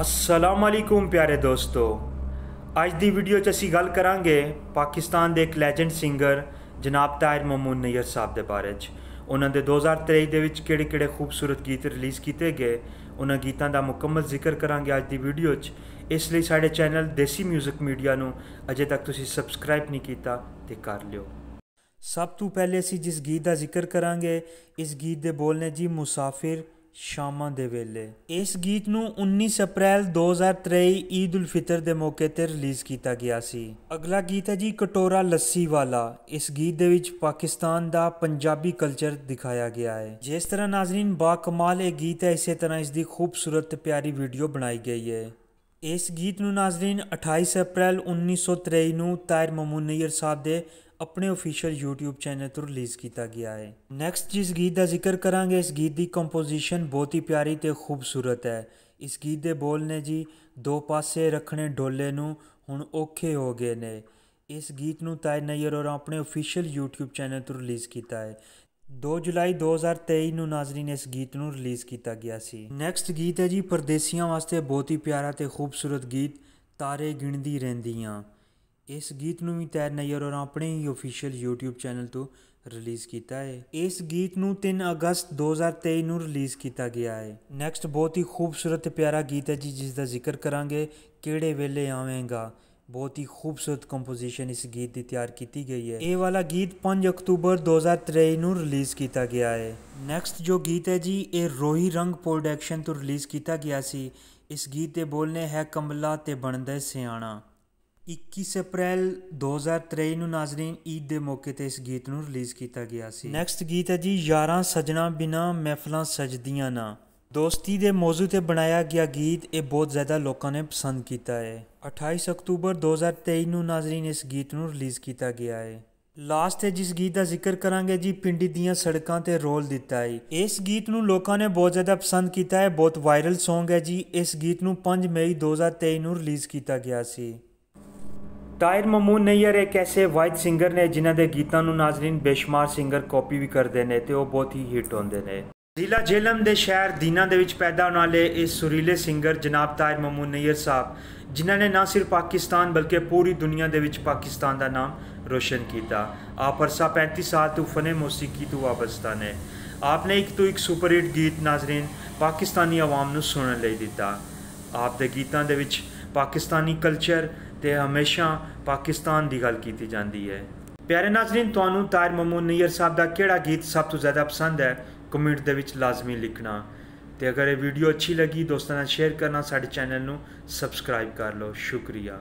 ਅਸਲਾਮ ਅਲੈਕੁਮ ਪਿਆਰੇ ਦੋਸਤੋ ਅੱਜ ਦੀ ਵੀਡੀਓ 'ਚ ਅਸੀਂ ਗੱਲ ਕਰਾਂਗੇ ਪਾਕਿਸਤਾਨ ਦੇ ਇੱਕ ਲੈਜੈਂਡ ਸਿੰਗਰ ਜਨਾਬ ਤਾਇਰ ਮਮੂਨ ਨਈਰ ਸਾਹਿਬ ਦੇ ਬਾਰੇ 'ਚ ਉਹਨਾਂ ਦੇ 2023 ਦੇ ਵਿੱਚ ਕਿਹੜੇ-ਕਿਹੜੇ ਖੂਬਸੂਰਤ ਗੀਤ ਰਿਲੀਜ਼ ਕੀਤੇ ਗਏ ਉਹਨਾਂ ਗੀਤਾਂ ਦਾ ਮੁਕੰਮਲ ਜ਼ਿਕਰ ਕਰਾਂਗੇ ਅੱਜ ਦੀ ਵੀਡੀਓ 'ਚ ਇਸ ਲਈ ਸਾਡੇ ਚੈਨਲ ਦੇਸੀ 뮤직 ਮੀਡੀਆ ਨੂੰ ਅਜੇ ਤੱਕ ਤੁਸੀਂ ਸਬਸਕ੍ਰਾਈਬ ਨਹੀਂ ਕੀਤਾ ਤੇ ਕਰ ਲਿਓ ਸਭ ਤੋਂ ਪਹਿਲੇ ਅਸੀਂ ਜਿਸ ਗੀਤ ਦਾ ਜ਼ਿਕਰ ਕਰਾਂਗੇ ਇਸ ਗੀਤ ਦੇ ਬੋਲ ਨੇ ਜੀ ਮੁਸਾਫਿਰ ਸ਼ਾਮਾਂ ਦੇ ਵੇਲੇ ਇਸ ਗੀਤ ਨੂੰ 19 ਅਪ੍ਰੈਲ 2023 ਈਦ ਉਲ ਫਿਤਰ ਦੇ ਮੌਕੇ ਤੇ ਰਿਲੀਜ਼ ਕੀਤਾ ਗਿਆ ਸੀ ਅਗਲਾ ਗੀਤ ਹੈ ਜੀ ਕਟੋਰਾ ਲੱਸੀ ਵਾਲਾ ਇਸ ਗੀਤ ਦੇ ਵਿੱਚ ਪਾਕਿਸਤਾਨ ਦਾ ਪੰਜਾਬੀ ਕਲਚਰ ਦਿਖਾਇਆ ਗਿਆ ਹੈ ਜਿਸ ਤਰ੍ਹਾਂ ਨਾਜ਼ਰੀਨ ਬਾ ਕਮਾਲ ਇਹ ਗੀਤ ਹੈ ਇਸੇ ਤਰ੍ਹਾਂ ਇਸ ਦੀ ਖੂਬਸੂਰਤ ਪਿਆਰੀ ਵੀਡੀਓ ਬਣਾਈ ਗਈ ਹੈ ਇਸ ਗੀਤ ਨੂੰ ਨਾਜ਼ਰੀਨ 28 ਅਪ੍ਰੈਲ 1923 ਨੂੰ ਤਾਇਰ ਮਮੂਨ ਨਈਰ ਸਾਹਿਬ ਦੇ ਆਪਣੇ ਅਫੀਸ਼ੀਅਲ YouTube ਚੈਨਲ ਤੋਂ ਰਿਲੀਜ਼ ਕੀਤਾ ਗਿਆ ਹੈ ਨੈਕਸਟ ਜਿਸ ਗੀਤ ਦਾ ਜ਼ਿਕਰ ਕਰਾਂਗੇ ਇਸ ਗੀਤ ਦੀ ਕੰਪੋਜੀਸ਼ਨ ਬਹੁਤ ਹੀ ਪਿਆਰੀ ਤੇ ਖੂਬਸੂਰਤ ਹੈ ਇਸ ਗੀਤ ਦੇ ਬੋਲ ਨੇ ਜੀ ਦੋ ਪਾਸੇ ਰੱਖਣੇ ਢੋਲੇ ਨੂੰ ਹੁਣ ਔਖੇ ਹੋ ਗਏ ਨੇ ਇਸ ਗੀਤ ਨੂੰ ਤਾਇਰ ਨਈਰ ਔਰ ਆਪਣੇ ਅਫੀਸ਼ੀਅਲ YouTube ਚੈਨਲ ਤੋਂ ਰਿਲੀਜ਼ ਕੀਤਾ ਹੈ 2 ਜੁਲਾਈ 2023 ਨੂੰ ਨਾਜ਼ਰੀਨ ਇਸ ਗੀਤ ਨੂੰ ਰਿਲੀਜ਼ ਕੀਤਾ ਗਿਆ ਸੀ ਨੈਕਸਟ ਗੀਤ ਹੈ ਜੀ ਪਰਦੇਸੀਆਂ ਵਾਸਤੇ ਬਹੁਤ ਹੀ ਪਿਆਰਾ ਤੇ ਖੂਬਸੂਰਤ ਗੀਤ ਤਾਰੇ ਗਿਣਦੀ ਰਹਿੰਦੀਆਂ ਇਸ ਗੀਤ ਨੂੰ ਵੀ ਤੈਰ ਨਈਰ ਔਰ ਆਪਣੇ ਹੀ ਅਫੀਸ਼ੀਅਲ YouTube ਚੈਨਲ ਤੋਂ ਰਿਲੀਜ਼ ਕੀਤਾ ਹੈ ਇਸ ਗੀਤ ਨੂੰ 3 ਅਗਸਤ 2023 ਨੂੰ ਰਿਲੀਜ਼ ਕੀਤਾ ਗਿਆ ਹੈ ਨੈਕਸਟ ਬਹੁਤ ਹੀ ਖੂਬਸੂਰਤ ਤੇ ਪਿਆਰਾ ਗੀਤ ਹੈ ਜੀ ਜਿਸ ਦਾ ਜ਼ਿਕਰ ਕਰਾਂਗੇ ਕਿਹੜੇ ਵੇਲੇ ਆਵੇਂਗਾ ਬਹੁਤ ਹੀ ਖੂਬਸੂਰਤ ਕੰਪੋਜੀਸ਼ਨ ਇਸ ਗੀਤ ਦੀ ਤਿਆਰ ਕੀਤੀ ਗਈ ਹੈ ਇਹ ਵਾਲਾ ਗੀਤ 5 ਅਕਤੂਬਰ 2023 ਨੂੰ ਰਿਲੀਜ਼ ਕੀਤਾ ਗਿਆ ਹੈ ਨੈਕਸਟ ਜੋ ਗੀਤ ਹੈ ਜੀ ਇਹ ਰੋਹੀ ਰੰਗ ਪ੍ਰੋਡਕਸ਼ਨ ਤੋਂ ਰਿਲੀਜ਼ ਕੀਤਾ ਗਿਆ ਸੀ ਇਸ ਗੀਤ ਦੇ ਬੋਲ ਨੇ ਹੈ ਕਮਲਾ ਤੇ ਬਣਦਾ ਸਿਆਣਾ 21 ਅਪ੍ਰੈਲ 2023 ਨੂੰ ਨਾਜ਼ਰੀਨ ਈਦ ਦੇ ਮੌਕੇ ਤੇ ਇਸ ਗੀਤ ਨੂੰ ਰਿਲੀਜ਼ ਕੀਤਾ ਗਿਆ ਸੀ ਨੈਕਸਟ ਗੀਤ ਹੈ ਜੀ ਯਾਰਾਂ ਸਜਣਾ ਬਿਨਾ ਮਹਿਫਲਾਂ ਸਜਦੀਆਂ ਨਾ ਦੋਸਤੀ ਦੇ ਮੌਜੂ ਤੇ ਬਣਾਇਆ ਗਿਆ ਗੀਤ ਇਹ ਬਹੁਤ ਜ਼ਿਆਦਾ ਲੋਕਾਂ ਨੇ ਪਸੰਦ ਕੀਤਾ ਹੈ 28 ਅਕਤੂਬਰ 2023 ਨੂੰ ਨਾਜ਼ਰੀਨ ਇਸ ਗੀਤ ਨੂੰ ਰਿਲੀਜ਼ ਕੀਤਾ ਗਿਆ ਹੈ ਲਾਸਟ ਤੇ ਜਿਸ ਗੀਤ ਦਾ ਜ਼ਿਕਰ ਕਰਾਂਗੇ ਜੀ ਪਿੰਡੀ ਦੀਆਂ ਸੜਕਾਂ ਤੇ ਰੋਲ ਦਿੱਤਾ ਹੈ ਇਸ ਗੀਤ ਨੂੰ ਲੋਕਾਂ ਨੇ ਬਹੁਤ ਜ਼ਿਆਦਾ ਪਸੰਦ ਕੀਤਾ ਹੈ ਬਹੁਤ ਵਾਇਰਲ Song ਹੈ ਜੀ ਇਸ ਗੀਤ ਨੂੰ 5 ਮਈ 2023 ਨੂੰ ਰਿਲੀਜ਼ ਕੀਤਾ ਗਿਆ ਸੀ ਟਾਇਰ ਮਮੂਨ ਨਈਰ ਇੱਕ ਐਸੇ ਵਾਈਟ ਸਿੰਗਰ ਨੇ ਜਿਨ੍ਹਾਂ ਦੇ ਗੀਤਾਂ ਨੂੰ ਨਾਜ਼ਰੀਨ ਬੇਸ਼ਮਾਰ ਸਿੰਗਰ ਕਾਪੀ ਵੀ ਕਰਦੇ ਨੇ ਤੇ ਉਹ ਬਹੁਤ ਹੀ ਹਿੱਟ ਹੁੰਦੇ ਨੇ ਜ਼ਿਲ੍ਹਾ ਜੇਲਮ ਦੇ ਸ਼ਹਿਰ ਦੀਨਾ ਦੇ ਵਿੱਚ ਪੈਦਾ ਹੋਣ ਵਾਲੇ ਇਸ ਸੁਰੀਲੇ ਸਿੰਗਰ ਜਨਾਬ ਤਾਇਰ ਮਮੂਨ ਨਈਰ ਸਾਹਿਬ ਜਿਨ੍ਹਾਂ ਨੇ ਨਾ ਸਿਰਫ ਪਾਕਿਸਤਾਨ ਬਲਕਿ ਪੂਰੀ ਦੁਨੀਆ ਦੇ ਵਿੱਚ ਪਾਕਿਸਤਾਨ ਦਾ ਨਾਮ ਰੋਸ਼ਨ ਕੀਤਾ ਆਪ 35 ਸਾਲ ਤੋਂ ਫਨੇ ਮੌਸੀਕੀ ਤੋਂ ਵਾਬਸਤਾ ਨੇ ਆਪਨੇ ਇੱਕ ਤੋਂ ਇੱਕ ਸੁਪਰ ਹਿੱਟ ਗੀਤ ਨਾਜ਼ਰੀਨ ਪਾਕਿਸਤਾਨੀ ਆਵਾਮ ਨੂੰ ਸੁਣਨ ਲਈ ਦਿੱਤਾ ਆਪ ਦੇ ਗੀਤਾਂ ਦੇ ਵਿੱਚ ਪਾਕਿਸਤਾਨੀ ਕਲਚਰ ਤੇ ਹਮੇਸ਼ਾ ਪਾਕਿਸਤਾਨ ਦੀ ਗੱਲ ਕੀਤੀ ਜਾਂਦੀ ਹੈ ਪਿਆਰੇ ਨਾਜ਼ਰੀਨ ਤੁਹਾਨੂੰ ਤਾਇਰ ਮਮੂਨ ਨਈਰ ਸਾਹਿਬ ਦਾ ਕਿਹੜਾ ਗੀਤ ਸਭ ਤੋਂ ਜ਼ਿਆਦਾ ਪਸੰਦ ਹੈ ਕਮੈਂਟ ਦੇ ਵਿੱਚ ਲਾਜ਼ਮੀ ਲਿਖਣਾ ਤੇ ਅਗਰ ਇਹ ਵੀਡੀਓ ਅੱਛੀ ਲੱਗੀ ਦੋਸਤਾਂ ਨਾਲ ਸ਼ੇਅਰ ਕਰਨਾ ਸਾਡੇ ਚੈਨਲ ਨੂੰ ਸਬਸਕ੍ਰਾਈਬ ਕਰ ਲਓ ਸ਼ੁਕਰੀਆ